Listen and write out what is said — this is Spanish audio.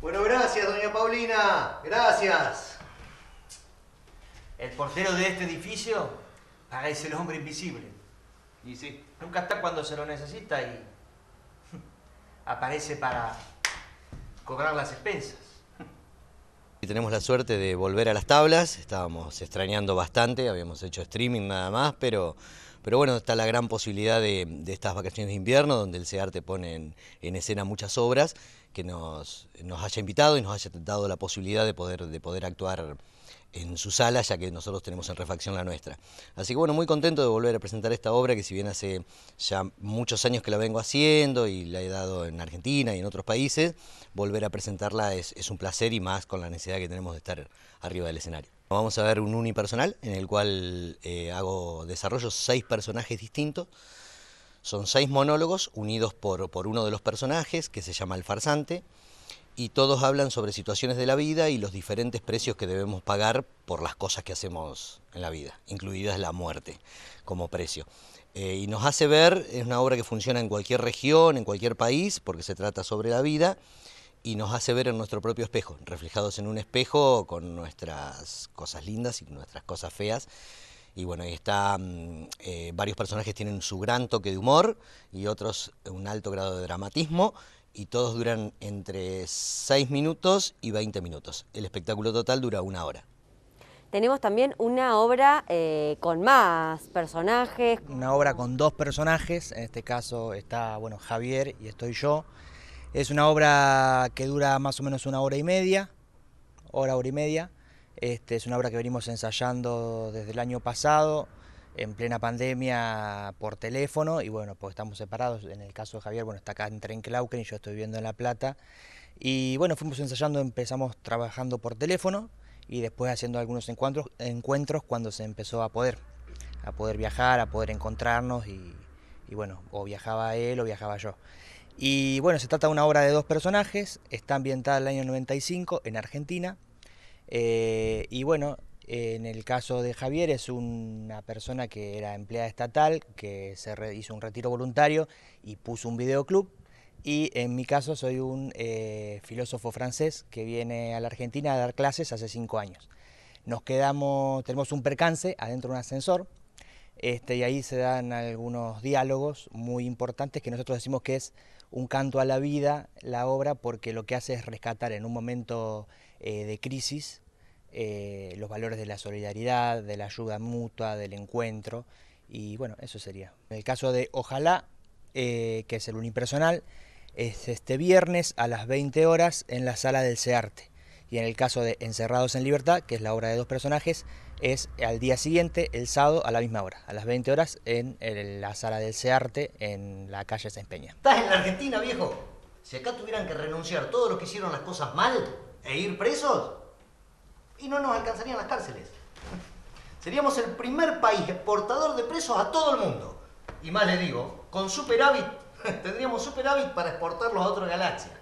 Bueno, gracias, doña Paulina. Gracias. El portero de este edificio parece el hombre invisible. Y sí. Nunca está cuando se lo necesita y aparece para cobrar las expensas. Y tenemos la suerte de volver a las tablas. Estábamos extrañando bastante, habíamos hecho streaming nada más, pero pero bueno, está la gran posibilidad de, estas vacaciones de invierno, donde el CEAR te pone en, escena muchas obras que nos, haya invitado y nos haya dado la posibilidad de poder, de poder actuar en su sala, ya que nosotros tenemos en refacción la nuestra. Así que bueno, muy contento de volver a presentar esta obra, que si bien hace ya muchos años que la vengo haciendo y la he dado en Argentina y en otros países, volver a presentarla es un placer y más con la necesidad que tenemos de estar arriba del escenario. Vamos a ver un unipersonal en el cual eh, hago desarrollo seis personajes distintos. Son seis monólogos unidos por, uno de los personajes que se llama el farsante y todos hablan sobre situaciones de la vida y los diferentes precios que debemos pagar por las cosas que hacemos en la vida, incluidas la muerte como precio. Eh, y nos hace ver, es una obra que funciona en cualquier región, en cualquier país, porque se trata sobre la vida y nos hace ver en nuestro propio espejo, reflejados en un espejo con nuestras cosas lindas y nuestras cosas feas. Y bueno, ahí está, mm, eh, varios personajes tienen su gran toque de humor y otros un alto grado de dramatismo y todos duran entre 6 minutos y 20 minutos. El espectáculo total dura una hora. Tenemos también una obra eh, con más personajes. Una obra con dos personajes, en este caso está bueno, Javier y estoy yo. Es una obra que dura más o menos una hora y media, hora, hora y media. Este, es una obra que venimos ensayando desde el año pasado, en plena pandemia, por teléfono, y bueno, pues estamos separados. En el caso de Javier, bueno, está acá en Trenklauken y yo estoy viviendo en La Plata. Y bueno, fuimos ensayando, empezamos trabajando por teléfono y después haciendo algunos encuentros, encuentros cuando se empezó a poder, a poder viajar, a poder encontrarnos y bueno, o viajaba él o viajaba yo. Y bueno, se trata de una obra de dos personajes, está ambientada en el año 95 en Argentina. Eh, y bueno, en el caso de Javier es una persona que era empleada estatal, que se hizo un retiro voluntario y puso un videoclub. Y en mi caso soy un eh, filósofo francés que viene a la Argentina a dar clases hace cinco años. Nos quedamos, tenemos un percance adentro de un ascensor, este, y ahí se dan algunos diálogos muy importantes que nosotros decimos que es un canto a la vida la obra porque lo que hace es rescatar en un momento eh, de crisis eh, los valores de la solidaridad, de la ayuda mutua, del encuentro y bueno, eso sería. el caso de Ojalá, eh, que es el unipersonal, es este viernes a las 20 horas en la sala del CEARTE y en el caso de Encerrados en Libertad, que es la obra de dos personajes, es al día siguiente, el sábado, a la misma hora, a las 20 horas, en la sala del Searte, en la calle San Peña. ¿Estás en la Argentina, viejo? Si acá tuvieran que renunciar todos los que hicieron las cosas mal e ir presos, y no nos alcanzarían las cárceles. Seríamos el primer país exportador de presos a todo el mundo. Y más le digo, con superávit, tendríamos superávit para exportarlos a otra galaxias.